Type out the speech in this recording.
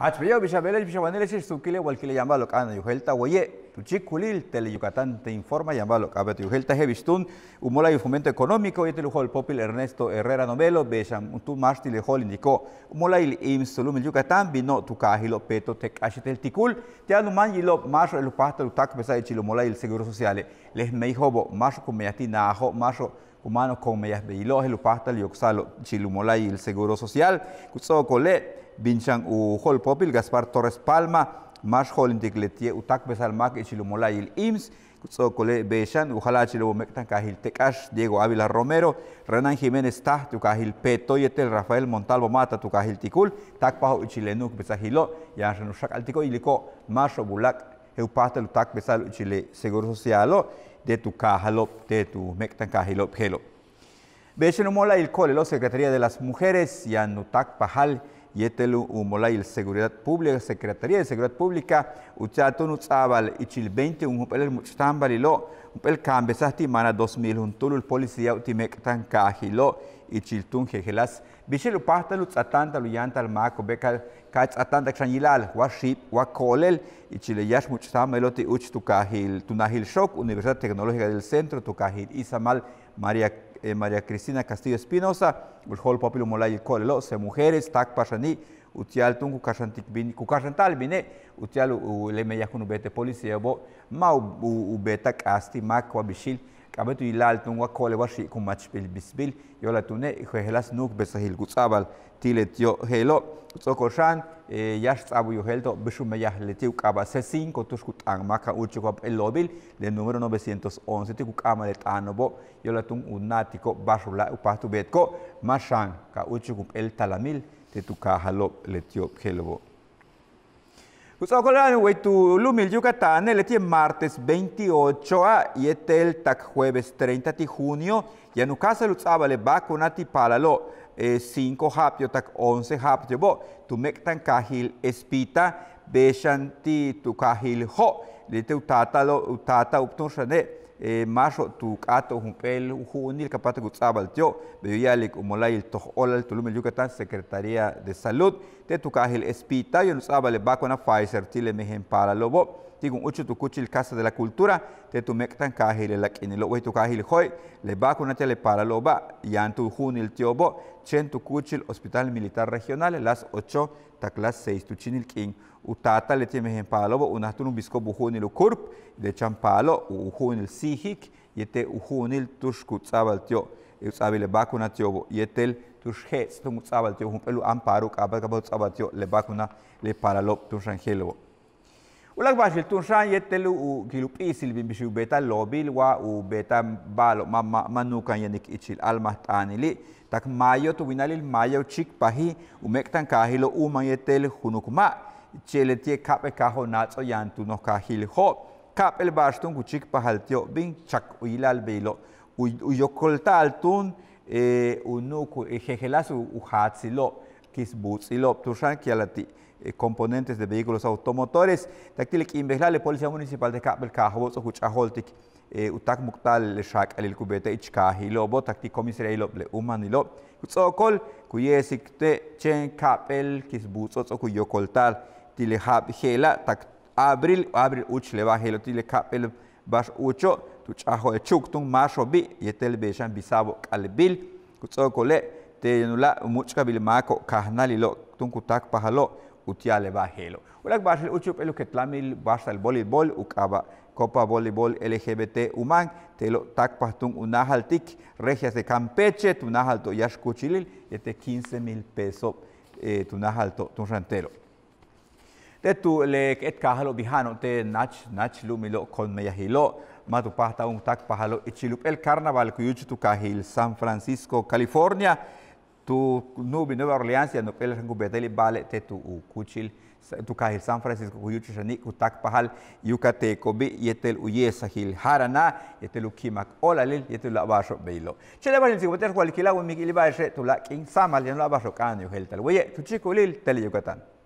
Achpeyao Bishabeles, Bishabaneles, Sukile, Walkile, Yambalo, Ana, ah, Yugelta, tu chiculil Tele Yucatán, te informa, Yambalo, Abet, Yuhelta, Hevistun, Humola y Fomento Económico, y Telujol, este el Popil, Ernesto Herrera Novelo, Besham, Tu Marti, Lejol, indicó, Humola y Solum, Yucatán, vino Tucajilo, Peto, Tecachetel, Ticul, Tealuman, Yilo, Macho, el Pasto, el Tac, Pesa, Chilumola y el Seguro Social, Les Meijobo, Macho, Comeyati, Najo, Macho, Humano, Comeyas, Beiloj, el Pasta, el Yoxalo, y el Seguro Social, custo Colet, Binchang u hol Popil, Gaspar Torres Palma, Mash Jol Intigletie, Utak Besalmak, Ichilumolayil Ims, Kutzokole Beshan, Ujalachilo Mectan Cajil Tecash, Diego Ávila Romero, Renan Jiménez Taj, Tucajil yetel Rafael Montalvo Mata, Tucajil Ticul, Ichilenuk Besajilo, Yanrenushak Altico Ilico, Masho Bulak, Eupatel tak Besal chile Seguro Socialo, de tu Cajalop, de tu Mectan Cajilop helo Bechan Mola lo Secretaría de las Mujeres, Yanutak Pajal, Yetelu el Seguridad Pública, Secretaría de Seguridad Pública, Uchatun Utzabal, Ichil 20, un Upel el Muchtambalilo, un pel Cambesasti 2000, un Tulul Policía Utimek Tankajilo, Ichil Tunjejelas, Bichelu Pastalu Tzatanta Luyantal Maco, Becal, Kach Atanta Xanilal, Waship, Wakolel, Ichile Yash Muchtameloti Uch Tukajil, Tunahil Shock, Universidad Tecnológica del Centro, y Isamal, María eh, María Cristina Castillo Espinosa, pueblo Popilo Molay Colelo, Se Mujeres, Tak Pashani, Utial Tungu Kukashantal Bine, Utial Uleme Yakunu Bete Policía, Mau betak asti Bishil, კაბეთუ ილალტუნ ვა კოლევაში კუ მაჩბილ ბისბილ იოლატუნე ხეჰლას ნუკ ბესაჰილ გუცაბალ თილეთ იო ჰელო წოკოშან იაშ წაბუ იო ჰელტო ბშუ მეიაჰლეთი უ კაბასე 5 ტუშკუ ტან მაკა უჩი ვა პელობილ ლე ნუმერო 911 ტი კუ კამალე ტანობო იოლატუნ უ ნატიკო ბაშულა უ პასტუ ბეთკო მაშან კა უჩი კუ პელტალამილ ტი ტუ კაჰალო ლე ტიო ჰელობო Kusokolan, pues, tu Lumil Yucatán, el martes 28 a y el tac jueves 30 de junio, y en casa ti palalo, 5 eh, hapio tac 11 tu mectan cajil espita, ti tu cajil ho, le te lo eh, maro tu cato jumpel juvenil capaz de Tyo tío bebialik umolay el tulum el Yucatán Secretaría de Salud te tu cajil espita yo gutzabal le na Pfizer Tile mejen para lobo digo ocho tu cuchil casa de la cultura te tu mectan cajil la quini lo tu cajil hoy le baco tele para loba en tu junil tío bo chen tu cuchil Hospital Militar Regional las ocho taclas seis tu chinil king o tata le teme hen palo o nahtunu bisko buhunil o kurp de champalo o uhunil sihik yete uhunil tushku tzabal tio e tzabile bakuna tio bo yetel tushhets tungu tzabal tio hum pelu amparu kabal kabal tzabal tio le bakuna le palalo tunshangelo bo ولك باش التونشان يتلو وكيلو بيسل بيمشي بيتا لوبيل وا وبيتا بالو ما ما منو كان ينك اتشيل الما تاني لي تاك مايو تو وينالي المايو تشيك باهي ومكتان كاهيلو وما يتل خنوك ما cheletie kape kajo yantu yantuno kajil ho. Capel el barstun kuchik pajaltio bin chak uila al velo uyokolta altun eh, unuku ejejelasu eh, uhatsilo kisbutsilo tushan kialati eh, componentes de vehículos automotores taktilik la policía municipal de kapel el cajobos Kuchaholtik utak muktal le shak alil kubeta ichkahilo bo takti komisreilo le umanilo kutsokol kuyesikte chen capel kisbutsots okuyokoltal tile hab hela tak abril abril uch le va helo tile kapel bas ucho tu chajo el chuk tung masho bi yetel beshan bisabo kalbil kutso kole te nula muchka bil mako kahnali lo tung kutak pahalo utiale va helo ulak bas el ucho pelo ketlamil bas el voleibol ukaba Copa Voleibol LGBT Humán, te lo takpastung unajaltik, regias de Campeche, tunajalto yashkuchilil, este 15 mil pesos, eh, tun tunrantero. de tu le et kahalo bihano te nach nach lumilo kon meyahilo matu pahta un tak pahalo ichilup e el carnaval ku yuchu kahil San Francisco California tu nubi Nueva Orleans ya no pel rangu beteli bale te tu u kuchil tu kahil San Francisco ku yuchu shani ku tak pahal yukateko bi yetel uyesa hil harana yetel u kimak olalil yetel la basho beilo chele bale nsigo beter kualikila u mikili baeshe tu la king samal yan la basho kanyo hel tal weye tu chiku lil tele yukatan